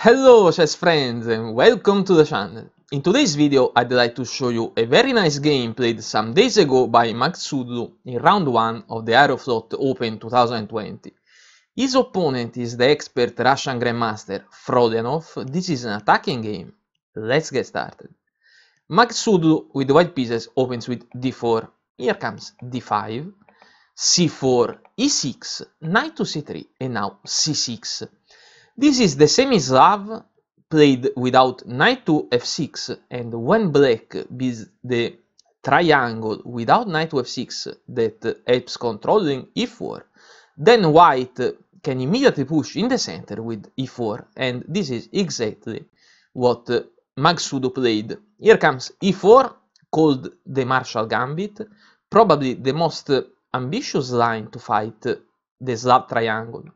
Hello chess friends and welcome to the channel. In today's video I'd like to show you a very nice game played some days ago by Max Sudlu in round 1 of the Aeroflot Open 2020. His opponent is the expert Russian Grandmaster Frodenov. This is an attacking game. Let's get started. Max Sudlu with the white pieces opens with d4, here comes d5, c4, e6, knight to c3 and now c6. This is the semi-Slav played without knight to f6 and when black beats the triangle without knight to f6 that helps controlling e4, then white can immediately push in the center with e4 and this is exactly what Magsudo played. Here comes e4 called the Marshall gambit, probably the most ambitious line to fight the Slav triangle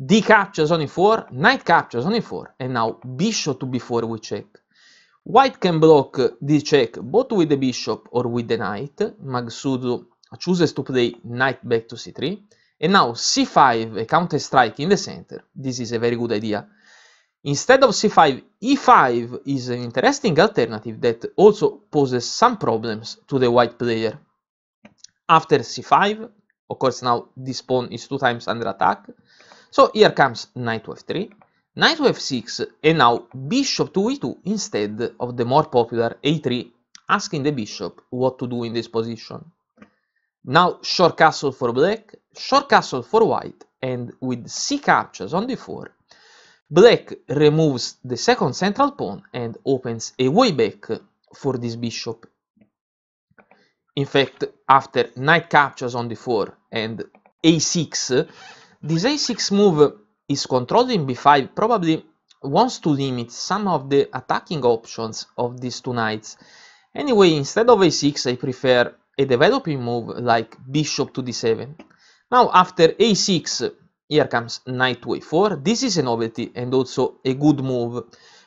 d captures on e4, knight captures on e4, and now bishop to b4 we check. White can block this check both with the bishop or with the knight. Magsudo chooses to play knight back to c3. And now c5, a counter strike in the center. This is a very good idea. Instead of c5, e5 is an interesting alternative that also poses some problems to the white player. After c5, of course now this pawn is two times under attack, so here comes knight to f3, knight to f6, and now bishop to e2 instead of the more popular a3, asking the bishop what to do in this position. Now short castle for black, short castle for white, and with c captures on d4, black removes the second central pawn and opens a way back for this bishop. In fact, after knight captures on d4 and a6, this a6 move is controlled in b5 probably wants to limit some of the attacking options of these two knights. Anyway, instead of a6 I prefer a developing move like bishop to d7. Now after a6 here comes knight to a4, this is a novelty and also a good move,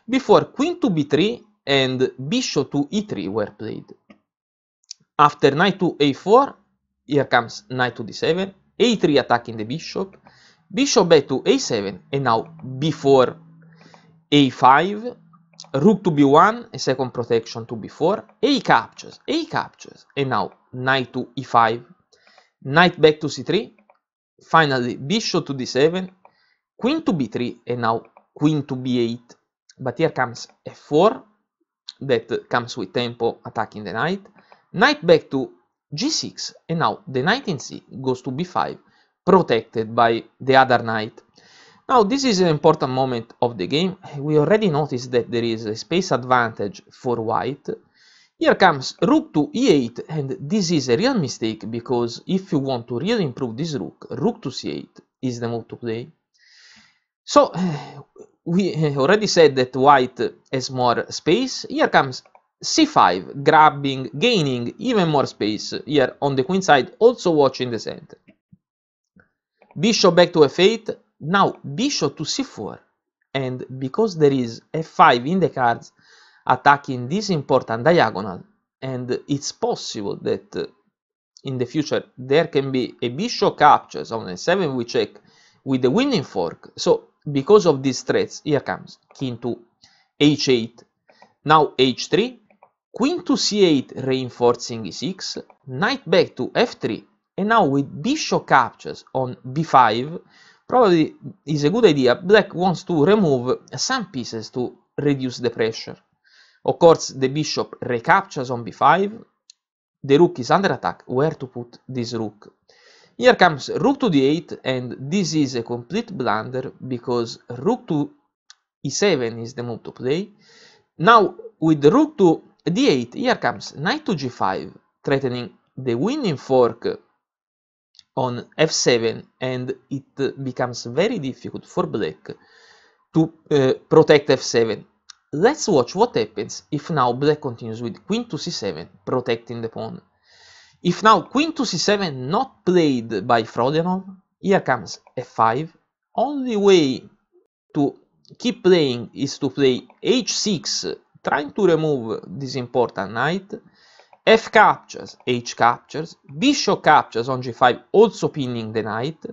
before queen to b3 and bishop to e3 were played. After knight to a4, here comes knight to d7, a3 attacking the bishop, bishop b to a7 and now b4 a5 rook to b1 a second protection to b4 a captures a captures and now knight to e5 knight back to c3 finally bishop to d7 queen to b3 and now queen to b8 but here comes f4 that comes with tempo attacking the knight knight back to g6 and now the knight in c goes to b5 protected by the other knight. Now this is an important moment of the game. We already noticed that there is a space advantage for white. Here comes rook to e8 and this is a real mistake because if you want to really improve this rook, rook to c8 is the move to play. So we already said that white has more space. Here comes c5, grabbing, gaining even more space here on the queen side, also watching the center bishop back to f8, now bishop to c4, and because there is f5 in the cards attacking this important diagonal, and it's possible that uh, in the future there can be a bishop captures on a7 we check with the winning fork so because of these threats here comes king to h8 now h3 queen to c8 reinforcing e6 knight back to f3 and now with bishop captures on b5 probably is a good idea black wants to remove some pieces to reduce the pressure of course the bishop recaptures on b5 the rook is under attack where to put this rook here comes rook to d8 and this is a complete blunder because rook to e7 is the move to play now with rook to d8 here comes knight to g5 threatening the winning fork on f7 and it becomes very difficult for black to uh, protect f7. Let's watch what happens if now black continues with queen to c7 protecting the pawn. If now queen to c7 not played by Frodenov, here comes f5. Only way to keep playing is to play h6 trying to remove this important knight f captures, h captures, bishop captures on g5, also pinning the knight,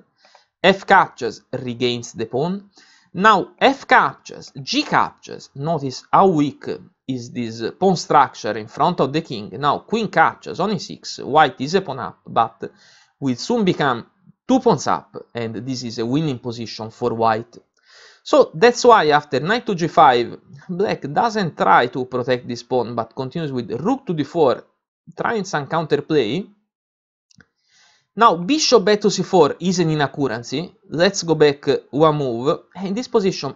f captures, regains the pawn. Now f captures, g captures, notice how weak is this pawn structure in front of the king. Now queen captures on e6, white is a pawn up, but will soon become two pawns up, and this is a winning position for white. So that's why after knight to g5, black doesn't try to protect this pawn, but continues with rook to d4 trying some counterplay. Now bishop bet to c4 is an inaccuracy. Let's go back one move. In this position,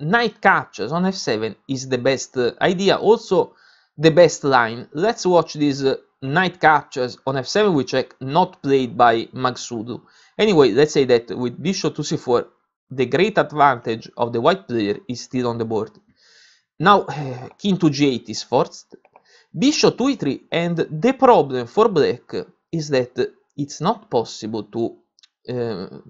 knight captures on f7 is the best uh, idea. Also the best line. Let's watch this uh, knight captures on f7 which check not played by Magsudu. Anyway, let's say that with bishop to c4, the great advantage of the white player is still on the board. Now, king to g8 is forced. Bishop e3 and the problem for black is that it's not possible to uh,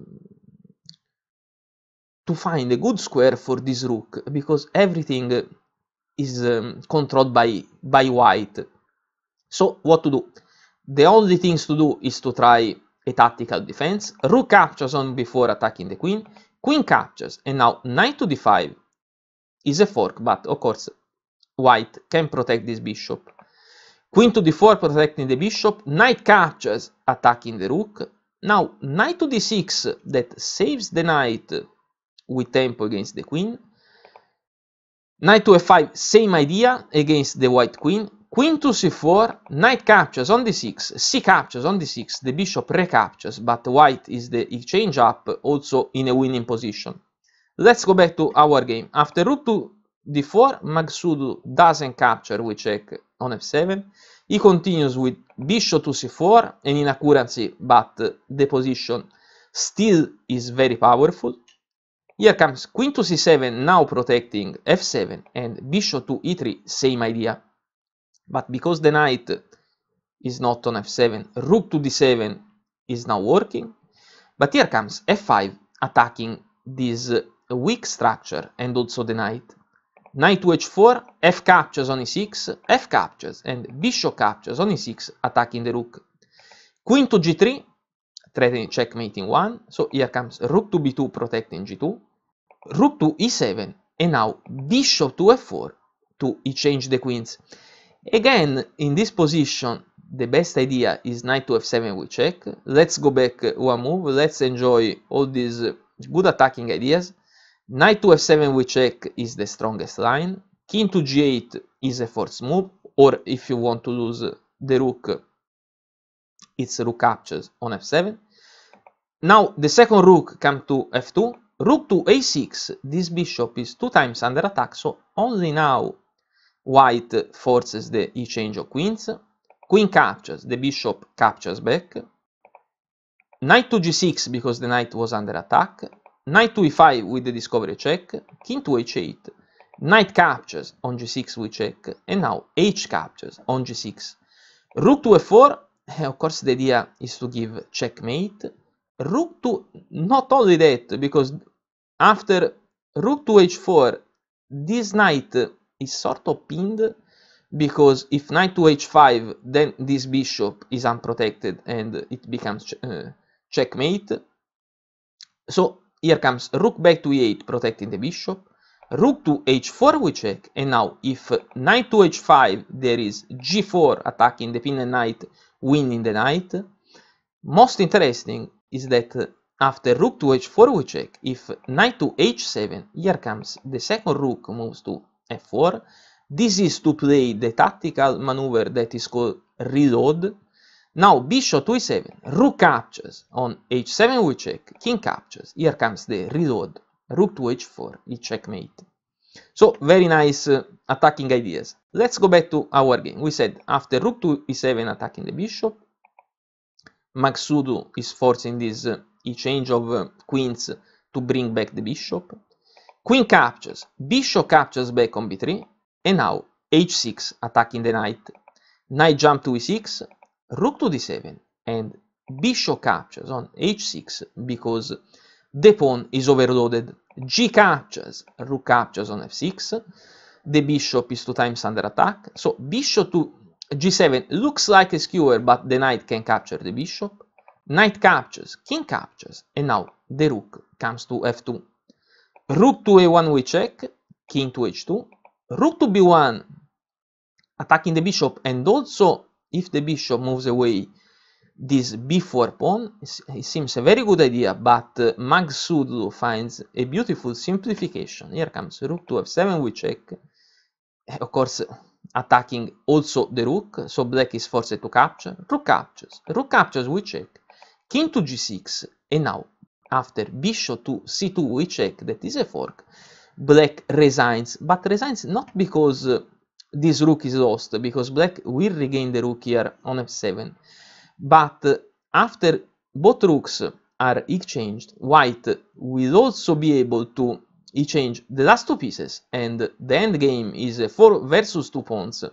to find a good square for this rook because everything is um, controlled by by white. So what to do? The only things to do is to try a tactical defense. Rook captures on before attacking the queen. Queen captures and now knight to d5 is a fork, but of course white can protect this bishop. Queen to d4 protecting the bishop. Knight captures attacking the rook. Now, knight to d6 that saves the knight with tempo against the queen. Knight to f5, same idea against the white queen. Queen to c4, knight captures on d6, c captures on d6, the bishop recaptures, but white is the exchange up, also in a winning position. Let's go back to our game. After rook to d4, Magsudu doesn't capture, we check on f7. He continues with bishop to c4, an inaccuracy, but the position still is very powerful. Here comes queen to c7, now protecting f7, and bishop to e3, same idea. But because the knight is not on f7, rook to d7 is now working. But here comes f5, attacking this weak structure and also the knight knight to h4, f captures on e6, f captures, and bishop captures on e6, attacking the rook. Queen to g3, threatening checkmate in 1, so here comes rook to b2, protecting g2, rook to e7, and now bishop to f4 to exchange the queens. Again, in this position, the best idea is knight to f7 we check. Let's go back one move, let's enjoy all these good attacking ideas. Knight to f7 we check is the strongest line. King to g8 is a force move, or if you want to lose the rook, it's rook captures on f7. Now the second rook comes to f2. Rook to a6, this bishop is two times under attack, so only now white forces the exchange of queens. Queen captures, the bishop captures back. Knight to g6 because the knight was under attack knight to e5 with the discovery check, king to h8, knight captures on g6 we check, and now h captures on g6. Rook to f4, eh, of course the idea is to give checkmate. Rook to, not only that, because after rook to h4, this knight is sort of pinned, because if knight to h5, then this bishop is unprotected and it becomes ch eh, uh, checkmate. So here comes rook back to e8, protecting the bishop. Rook to h4 we check, and now if knight to h5, there is g4 attacking the pin and knight, winning the knight. Most interesting is that after rook to h4 we check, if knight to h7, here comes the second rook moves to f4. This is to play the tactical maneuver that is called reload, now bishop to e7, rook captures. On h7 we check, king captures. Here comes the reload, rook to h4, e checkmate. So very nice uh, attacking ideas. Let's go back to our game. We said after rook to e7 attacking the bishop, Maxudo is forcing this uh, exchange of uh, queens to bring back the bishop. Queen captures, bishop captures back on b3, and now h6 attacking the knight. Knight jump to e6, rook to d7 and bishop captures on h6 because the pawn is overloaded. g captures, rook captures on f6, the bishop is two times under attack, so bishop to g7 looks like a skewer, but the knight can capture the bishop, knight captures, king captures, and now the rook comes to f2. Rook to a1 we check, king to h2, rook to b1, attacking the bishop and also if the bishop moves away this b4 pawn, it seems a very good idea, but uh, Sudlu finds a beautiful simplification. Here comes rook to f7, we check, eh, of course attacking also the rook, so black is forced to capture, rook captures, rook captures, we check, king to g6, and now after bishop to c2 we check that is a fork, black resigns, but resigns not because uh, this rook is lost because black will regain the rook here on f7 but after both rooks are exchanged white will also be able to exchange the last two pieces and the end game is 4 versus 2 pawns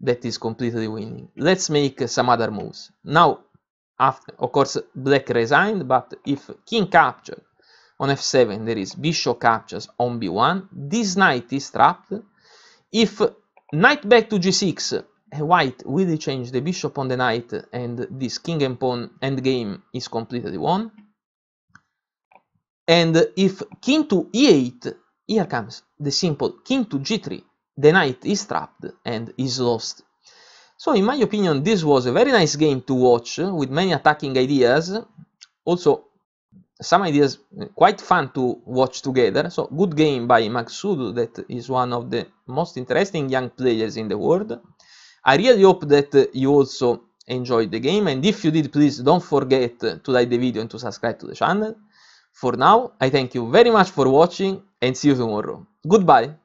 that is completely winning let's make some other moves now after of course black resigned but if king captured on f7 there is bishop captures on b1 this knight is trapped if Knight back to g6. White will change the bishop on the knight and this king and pawn endgame is completely won. And if king to e8, here comes the simple king to g3, the knight is trapped and is lost. So in my opinion this was a very nice game to watch with many attacking ideas, also some ideas eh, quite fun to watch together. So good game by Maxudu that is one of the most interesting young players in the world. I really hope that you also enjoyed the game and if you did please don't forget to like the video and to subscribe to the channel. For now I thank you very much for watching and see you tomorrow. Goodbye!